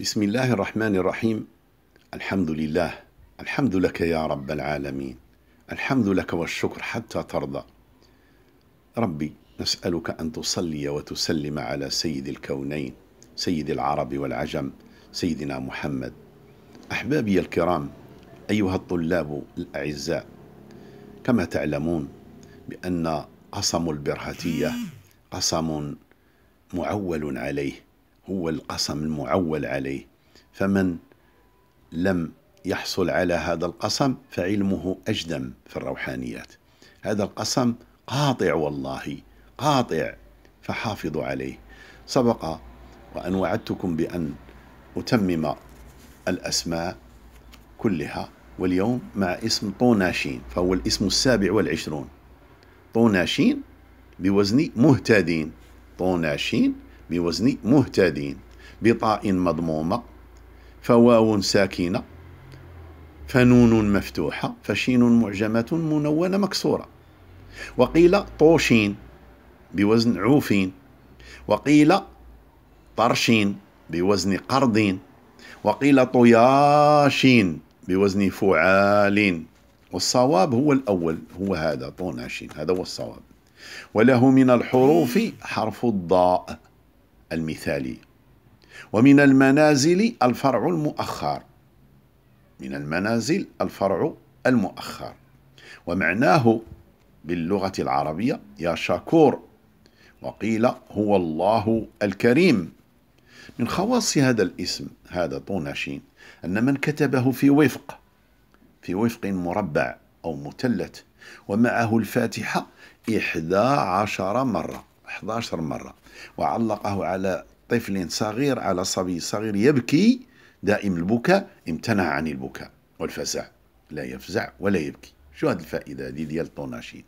بسم الله الرحمن الرحيم الحمد لله الحمد لك يا رب العالمين الحمد لك والشكر حتى ترضى ربي نسألك أن تصلي وتسلم على سيد الكونين سيد العرب والعجم سيدنا محمد أحبابي الكرام أيها الطلاب الأعزاء كما تعلمون بأن قصم البرهتية قصم معول عليه هو القسم المعول عليه فمن لم يحصل على هذا القسم فعلمه أجدم في الروحانيات هذا القسم قاطع والله قاطع فحافظوا عليه سبق وأن وعدتكم بأن أتمم الأسماء كلها واليوم مع اسم طوناشين فهو الاسم السابع والعشرون طوناشين بوزن مهتدين طوناشين بوزن مهتدين بطاء مضمومة فواو ساكنة فنون مفتوحة فشين معجمة منونة مكسورة وقيل طوشين بوزن عوفين وقيل طرشين بوزن قرضين وقيل طياشين بوزن فعال والصواب هو الأول هو هذا طوناشين هذا هو الصواب وله من الحروف حرف الضاء المثالي ومن المنازل الفرع المؤخر من المنازل الفرع المؤخر ومعناه باللغة العربية يا شاكور وقيل هو الله الكريم من خواص هذا الاسم هذا طونشين أن من كتبه في وفق في وفق مربع أو مثلث ومعه الفاتحة إحدى عشر مرة 11 مرة وعلقه على طفل صغير على صبي صغير يبكي دائم البكاء امتنع عن البكاء والفزع لا يفزع ولا يبكي شو هذه الفائدة هذه ديال الطناشين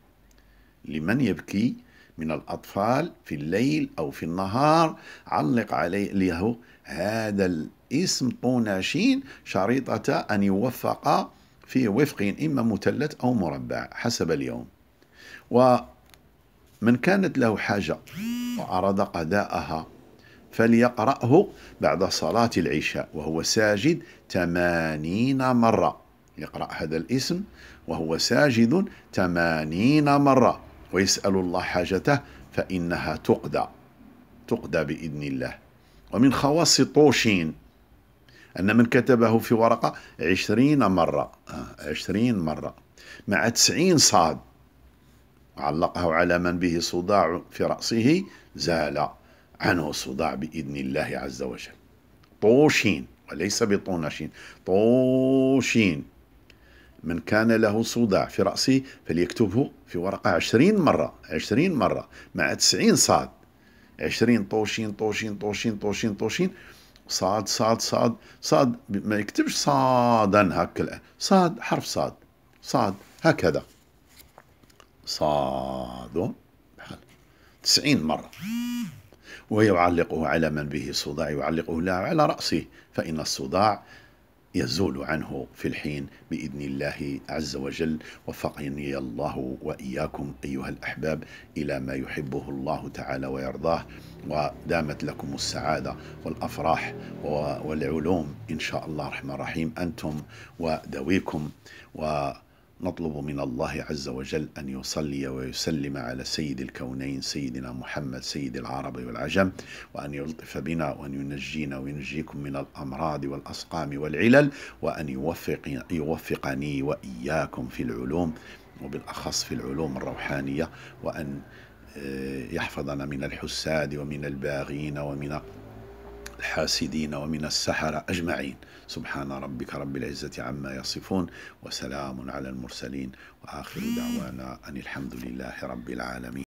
لمن يبكي من الأطفال في الليل أو في النهار علق عليه له هذا الاسم طوناشين شريطة أن يوفق في وفق إما مثلث أو مربع حسب اليوم و من كانت له حاجة وأراد قضاءها فليقرأه بعد صلاة العشاء وهو ساجد ثمانين مرة يقرأ هذا الاسم وهو ساجد ثمانين مرة ويسأل الله حاجته فإنها تقضى تقضى بإذن الله ومن خواص طوشين أن من كتبه في ورقة عشرين مرة آه، عشرين مرة مع تسعين صاد علقه على من به صداع في رأسه زال عنه الصداع بإذن الله عز وجل طوشين وليس بطونشين طوشين من كان له صداع في رأسه فليكتبه في ورقة عشرين مرة عشرين مرة مع تسعين صاد عشرين طوشين طوشين طوشين طوشين طوشين صاد صاد صاد صاد ما يكتبش صادا هكا صاد حرف صاد صاد هكذا صاد بحال 90 مرة ويعلقه على من به صداع يعلقه لا على رأسه فإن الصداع يزول عنه في الحين باذن الله عز وجل وفقني الله واياكم ايها الاحباب الى ما يحبه الله تعالى ويرضاه ودامت لكم السعاده والافراح والعلوم ان شاء الله الرحمن الرحيم انتم وذويكم و نطلب من الله عز وجل أن يصلي ويسلم على سيد الكونين سيدنا محمد سيد العرب والعجم وأن يلطف بنا وأن ينجينا وينجيكم من الأمراض والأسقام والعلل وأن يوفق يوفقني وإياكم في العلوم وبالأخص في العلوم الروحانية وأن آه، يحفظنا من الحساد ومن الباغين ومن الحاسدين ومن السحرة أجمعين سبحان ربك رب العزة عما يصفون وسلام على المرسلين وآخر دعوانا أن الحمد لله رب العالمين